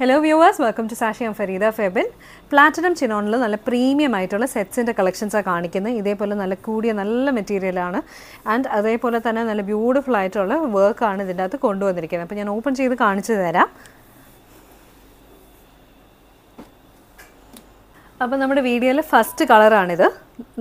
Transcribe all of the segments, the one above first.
hello viewers welcome to Sashi ആം Fareeda Febin platinum ചിനോണിൽ നല്ല പ്രീമിയം ആയിട്ടുള്ള സെറ്റ്സിൻ്റെ കളക്ഷൻസാണ് കാണിക്കുന്നത് ഇതേപോലെ നല്ല കൂടിയ നല്ല മെറ്റീരിയലാണ് ആൻഡ് അതേപോലെ തന്നെ നല്ല ബ്യൂട്ടിഫുൾ ആയിട്ടുള്ള വർക്കാണ് ഇതിൻ്റെ അകത്ത് കൊണ്ടുവന്നിരിക്കുന്നത് അപ്പോൾ ഞാൻ ഓപ്പൺ ചെയ്ത് കാണിച്ചു തരാം അപ്പോൾ നമ്മുടെ വീഡിയോയിലെ ഫസ്റ്റ് കളറാണിത്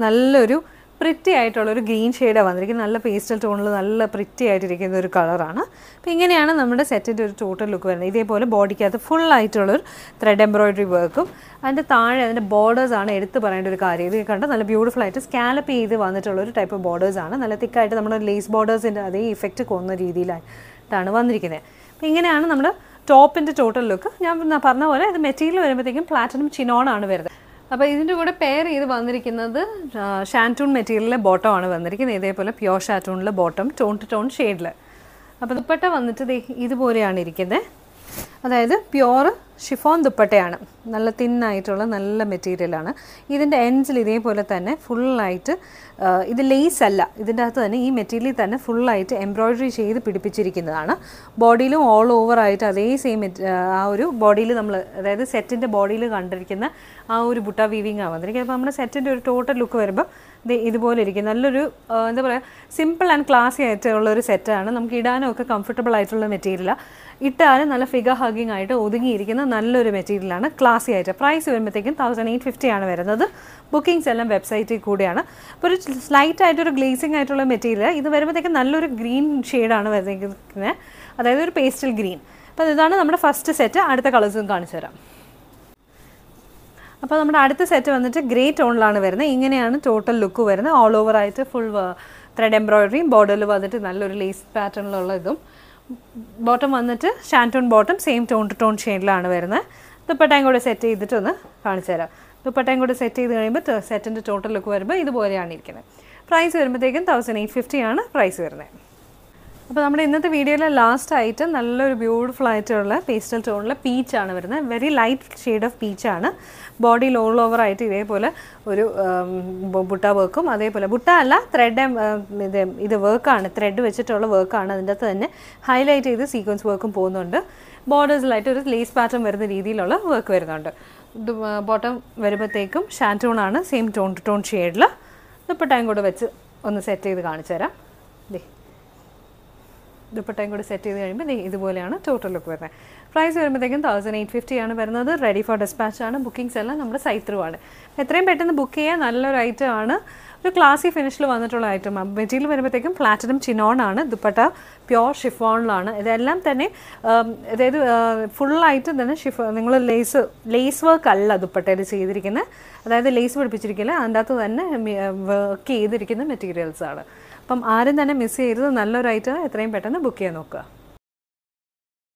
നല്ലൊരു പ്രിറ്റി ആയിട്ടുള്ള ഒരു ഗ്രീൻ ഷെയ്ഡാണ് വന്നിരിക്കുന്നത് നല്ല പേസ്റ്റൽ ടോണിൽ നല്ല പ്രിറ്റി ആയിട്ടിരിക്കുന്ന ഒരു കളറാണ് അപ്പോൾ ഇങ്ങനെയാണ് നമ്മുടെ സെറ്റിൻ്റെ ഒരു ടോട്ടൽ ലുക്ക് വരുന്നത് ഇതേപോലെ ബോഡിക്കകത്ത് ഫുൾ ആയിട്ടുള്ളൊരു ത്രെഡ് എംബ്രോയിഡറി വർക്കും അതിൻ്റെ താഴെ അതിൻ്റെ ബോർഡേഴ്സാണ് എടുത്ത് പറയേണ്ട ഒരു കാര്യം ഇത് കണ്ട് നല്ല ബ്യൂട്ടിഫുൾ ആയിട്ട് സ്കാലപ്പ് ചെയ്ത് വന്നിട്ടുള്ള ഒരു ടൈപ്പ് ബോർഡേഴ്സാണ് നല്ല തിക്കായിട്ട് നമ്മുടെ ലേസ് ബോർഡേഴ്സിൻ്റെ അതേ ഇഫക്റ്റ് കൊന്ന രീതിയിലാണ് വന്നിരിക്കുന്നത് അപ്പോൾ ഇങ്ങനെയാണ് നമ്മുടെ ടോപ്പിൻ്റെ ടോട്ടൽ ലുക്ക് ഞാൻ പറഞ്ഞ പോലെ ഇത് മെറ്റീരിയൽ വരുമ്പോഴത്തേക്കും പ്ലാറ്റിനം ചിനോണാണ് വരുന്നത് അപ്പോൾ ഇതിൻ്റെ കൂടെ പെയർ ചെയ്ത് വന്നിരിക്കുന്നത് ഷാൻറ്റൂൺ മെറ്റീരിയലിലെ ബോട്ടം ആണ് വന്നിരിക്കുന്നത് ഇതേപോലെ പ്യോർ ഷാറ്റൂണിലെ ബോട്ടം ടോൺ ടു ടോൺ ഷെയ്ഡിൽ അപ്പോൾ ദുപ്പട്ട വന്നിട്ട് ഇതുപോലെയാണ് ഇരിക്കുന്നത് അതായത് പ്യോർ ഷിഫോൺ ദുപ്പട്ടയാണ് നല്ല തിന്നായിട്ടുള്ള നല്ല മെറ്റീരിയലാണ് ഇതിൻ്റെ എൻജിൽ ഇതേപോലെ തന്നെ ഫുള്ളായിട്ട് ഇത് ലേസ് അല്ല ഇതിൻ്റെ അകത്ത് തന്നെ ഈ മെറ്റീരിയലിൽ തന്നെ ഫുള്ളായിട്ട് എംബ്രോയ്ഡറി ചെയ്ത് പിടിപ്പിച്ചിരിക്കുന്നതാണ് ബോഡിയിലും ഓൾ ഓവറായിട്ട് അതേ സെയിം ആ ഒരു ബോഡിയിൽ നമ്മൾ അതായത് സെറ്റിൻ്റെ ബോഡിയിൽ കണ്ടിരിക്കുന്ന ആ ഒരു ബുട്ട വീവിങ് ആണ് വന്നിരിക്കുന്നത് അപ്പോൾ നമ്മുടെ സെറ്റിൻ്റെ ഒരു ടോട്ടൽ ലുക്ക് വരുമ്പോൾ ഇതുപോലെ ഇരിക്കും നല്ലൊരു എന്താ പറയുക സിമ്പിൾ ആൻഡ് ക്ലാസ്സി ആയിട്ടുള്ള ഒരു സെറ്റാണ് നമുക്ക് ഇടാനൊക്കെ കംഫർട്ടബിൾ ആയിട്ടുള്ള മെറ്റീരിയലാണ് ഇട്ടാലും നല്ല ഫിഗർ ഹഗിങ് ആയിട്ട് ഒതുങ്ങിയിരിക്കുന്ന നല്ലൊരു മെറ്റീരിയലാണ് ക്ലാസ്സി ആയിട്ട് പ്രൈസ് വരുമ്പോഴത്തേക്കും തൗസൻഡ് എയ്റ്റ് ഫിഫ്റ്റി ആണ് വരുന്നത് ബുക്കിംഗ്സ് എല്ലാം വെബ്സൈറ്റിൽ കൂടിയാണ് അപ്പോൾ ഒരു സ്ലൈറ്റ് ആയിട്ടൊരു ഗ്ലേസിംഗ് ആയിട്ടുള്ള മെറ്റീരിയൽ ഇത് വരുമ്പോഴത്തേക്കും നല്ലൊരു ഗ്രീൻ ഷെയ്ഡാണ് വരുന്നത് അതായത് ഒരു പേസ്റ്റൽ ഗ്രീൻ അപ്പോൾ ഇതാണ് നമ്മുടെ ഫസ്റ്റ് സെറ്റ് അടുത്ത കളേഴ്സും കാണിച്ചു തരാം അപ്പോൾ നമ്മുടെ അടുത്ത സെറ്റ് വന്നിട്ട് ഗ്രേ ടോണിലാണ് വരുന്നത് ഇങ്ങനെയാണ് ടോട്ടൽ ലുക്ക് വരുന്നത് ഓൾ ഓവർ ആയിട്ട് ഫുൾ ത്രെഡ് എംബ്രോയിഡറിയും ബോർഡറിൽ വന്നിട്ട് നല്ലൊരു ലേസ് പാറ്റേണിലുള്ള ഇതും ബോട്ടം വന്നിട്ട് shantoon bottom same tone to tone ഷെയ്ഡിലാണ് വരുന്നത് ദുപ്പട്ടയും കൂടെ സെറ്റ് ചെയ്തിട്ട് ഒന്ന് കാണിച്ചു തരാം ദുപ്പട്ടയും കൂടെ സെറ്റ് ചെയ്ത് കഴിയുമ്പോൾ സെറ്റിൻ്റെ ടോട്ടൽ ലുക്ക് വരുമ്പോൾ ഇതുപോലെയാണ് ഇരിക്കുന്നത് പ്രൈസ് വരുമ്പോഴത്തേക്കും തൗസൻഡ് എയ്റ്റ് ഫിഫ്റ്റിയാണ് പ്രൈസ് വരുന്നത് അപ്പോൾ നമ്മുടെ ഇന്നത്തെ വീഡിയോയിലെ ലാസ്റ്റ് ആയിട്ട് നല്ലൊരു ബ്യൂട്ടിഫുൾ ആയിട്ടുള്ള പേസ്റ്റൽ ടോണിലെ പീച്ചാണ് വരുന്നത് വെരി ലൈറ്റ് ഷെയ്ഡ് ഓഫ് പീച്ചാണ് ബോഡിയിൽ ഓൾ ഓവർ ആയിട്ട് ഇതേപോലെ ഒരു ബുട്ട വർക്കും അതേപോലെ ബുട്ട അല്ല ത്രെഡ് ഇത് ഇത് വർക്കാണ് ത്രെഡ് വെച്ചിട്ടുള്ള വർക്കാണ് അതിൻ്റെ അകത്ത് തന്നെ ഹൈലൈറ്റ് ചെയ്ത് സീക്വൻസ് വർക്കും പോകുന്നുണ്ട് ബോർഡേഴ്സിലായിട്ട് ഒരു ലേസ് പാറ്റേൺ വരുന്ന രീതിയിലുള്ള വർക്ക് വരുന്നുണ്ട് ബോട്ടം വരുമ്പോഴത്തേക്കും ഷാൻ ആണ് സെയിം ടോൺ ടു ടോൺ ഷെയ്ഡിൽ ദുപ്പട്ടയും കൂടെ വെച്ച് ഒന്ന് സെറ്റ് ചെയ്ത് കാണിച്ചു തരാം ദേ ദുപ്പട്ടയും കൂടി സെറ്റ് ചെയ്ത് കഴിയുമ്പോൾ നീ ഇതുപോലെയാണ് ടോട്ടൽ ലുക്ക് വരുന്നത് പ്രൈസ് വരുമ്പോഴത്തേക്കും തൗസൻഡ് എയ്റ്റ് ഫിഫ്റ്റി ആണ് വരുന്നത് റെഡി ഫോർ ഡിസ്പാച്ച് ആണ് ബുക്കിംഗ്സ് എല്ലാം നമ്മുടെ സൈത്രുവാണ് എത്രയും പെട്ടെന്ന് ബുക്ക് ചെയ്യാൻ നല്ലൊരു ഐറ്റം ആണ് ഒരു ക്ലാസി ഫിനിഷിൽ വന്നിട്ടുള്ള ഐറ്റം മെറ്റീരിയൽ വരുമ്പോഴത്തേക്കും പ്ലാറ്റിനം ചിനോണാണ് ദുപ്പട്ട പ്യോർ ഷിഫോണിലാണ് ഇതെല്ലാം തന്നെ അതായത് ഫുള്ളായിട്ട് തന്നെ ഷിഫോ നിങ്ങൾ ലേസ് ലേസ് വർക്ക് അല്ല ദുപ്പട്ടയിൽ ചെയ്തിരിക്കുന്നത് അതായത് ലേസ് പിടിപ്പിച്ചിരിക്കില്ല അതിൻ്റെ അകത്ത് തന്നെ വർക്ക് ചെയ്തിരിക്കുന്ന മെറ്റീരിയൽസാണ് അപ്പം ആരും തന്നെ മിസ് ചെയ്യരുത് നല്ലൊരു ഐറ്റം എത്രയും പെട്ടെന്ന് ബുക്ക് ചെയ്യാൻ നോക്കുക